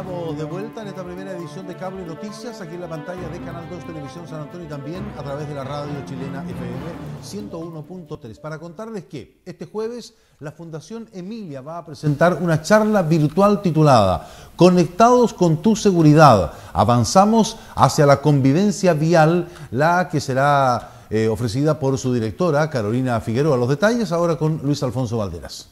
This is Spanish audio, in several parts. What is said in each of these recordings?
estamos de vuelta en esta primera edición de Cable Noticias, aquí en la pantalla de Canal 2 Televisión San Antonio y también a través de la radio chilena FM 101.3. Para contarles que este jueves la Fundación Emilia va a presentar una charla virtual titulada Conectados con tu seguridad, avanzamos hacia la convivencia vial, la que será eh, ofrecida por su directora Carolina Figueroa. Los detalles ahora con Luis Alfonso Valderas.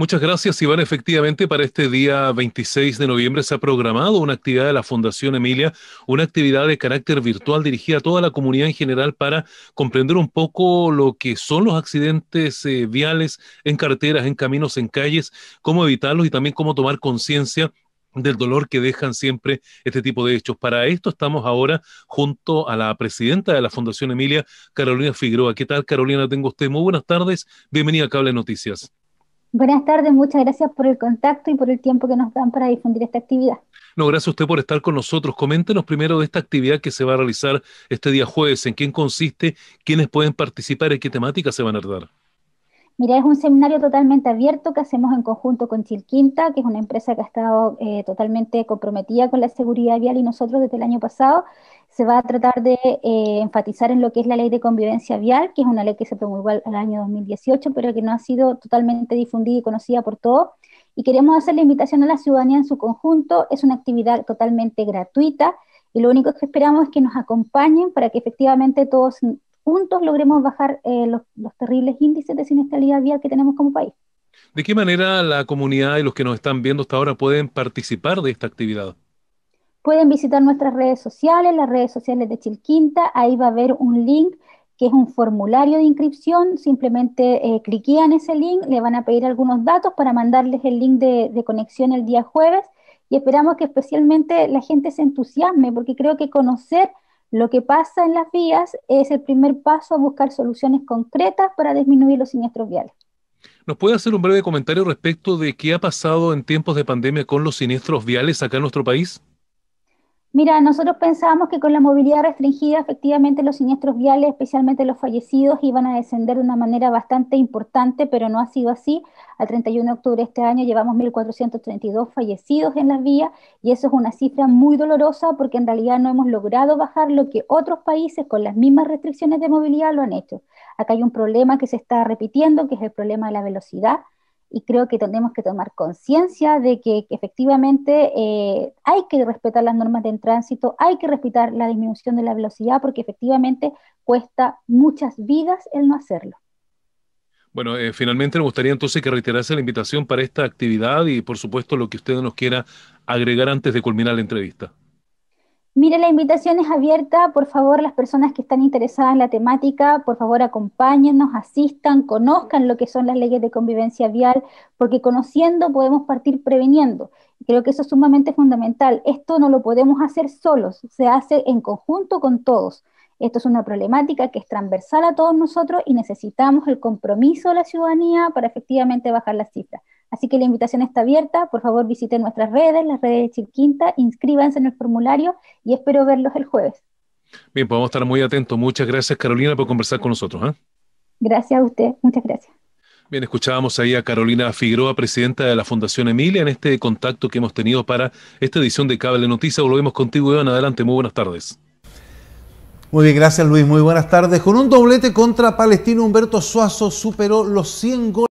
Muchas gracias, Iván. Efectivamente, para este día 26 de noviembre se ha programado una actividad de la Fundación Emilia, una actividad de carácter virtual dirigida a toda la comunidad en general para comprender un poco lo que son los accidentes eh, viales en carreteras, en caminos, en calles, cómo evitarlos y también cómo tomar conciencia del dolor que dejan siempre este tipo de hechos. Para esto estamos ahora junto a la presidenta de la Fundación Emilia, Carolina Figueroa. ¿Qué tal, Carolina? Tengo usted. Muy buenas tardes. Bienvenida a Cable Noticias. Buenas tardes, muchas gracias por el contacto y por el tiempo que nos dan para difundir esta actividad. No, gracias a usted por estar con nosotros. Coméntenos primero de esta actividad que se va a realizar este día jueves, en quién consiste, quiénes pueden participar y qué temática se van a dar. Mira, es un seminario totalmente abierto que hacemos en conjunto con Chilquinta, que es una empresa que ha estado eh, totalmente comprometida con la seguridad vial y nosotros desde el año pasado se va a tratar de eh, enfatizar en lo que es la ley de convivencia vial, que es una ley que se promulgó al, al año 2018, pero que no ha sido totalmente difundida y conocida por todos. Y queremos hacer la invitación a la ciudadanía en su conjunto. Es una actividad totalmente gratuita y lo único que esperamos es que nos acompañen para que efectivamente todos juntos logremos bajar eh, los, terribles índices de siniestralidad vial que tenemos como país. ¿De qué manera la comunidad y los que nos están viendo hasta ahora pueden participar de esta actividad? Pueden visitar nuestras redes sociales, las redes sociales de Chilquinta, ahí va a haber un link que es un formulario de inscripción, simplemente eh, cliquean ese link, le van a pedir algunos datos para mandarles el link de, de conexión el día jueves y esperamos que especialmente la gente se entusiasme porque creo que conocer lo que pasa en las vías es el primer paso a buscar soluciones concretas para disminuir los siniestros viales. ¿Nos puede hacer un breve comentario respecto de qué ha pasado en tiempos de pandemia con los siniestros viales acá en nuestro país? Mira, nosotros pensábamos que con la movilidad restringida, efectivamente, los siniestros viales, especialmente los fallecidos, iban a descender de una manera bastante importante, pero no ha sido así. Al 31 de octubre de este año llevamos 1.432 fallecidos en las vías y eso es una cifra muy dolorosa porque en realidad no hemos logrado bajar lo que otros países con las mismas restricciones de movilidad lo han hecho. Acá hay un problema que se está repitiendo, que es el problema de la velocidad y creo que tenemos que tomar conciencia de que, efectivamente eh, hay que respetar las normas de tránsito, hay que respetar la disminución de la velocidad porque efectivamente cuesta muchas vidas el no hacerlo. Bueno, eh, finalmente me gustaría entonces que reiterase la invitación para esta actividad y por supuesto lo que usted nos quiera agregar antes de culminar la entrevista. Mire, la invitación es abierta, por favor, las personas que están interesadas en la temática, por favor, acompáñennos, asistan, conozcan lo que son las leyes de convivencia vial, porque conociendo podemos partir preveniendo. Creo que eso es sumamente fundamental. Esto no lo podemos hacer solos, se hace en conjunto con todos. Esto es una problemática que es transversal a todos nosotros y necesitamos el compromiso de la ciudadanía para efectivamente bajar las cifras. Así que la invitación está abierta, por favor visiten nuestras redes, las redes de Chilquinta, inscríbanse en el formulario y espero verlos el jueves. Bien, podemos pues estar muy atentos. Muchas gracias Carolina por conversar con nosotros. ¿eh? Gracias a usted, muchas gracias. Bien, escuchábamos ahí a Carolina Figueroa, presidenta de la Fundación Emilia, en este contacto que hemos tenido para esta edición de Cable Noticias. Volvemos contigo, Iván. Adelante, muy buenas tardes. Muy bien, gracias Luis, muy buenas tardes. Con un doblete contra Palestino, Humberto Suazo superó los 100 goles.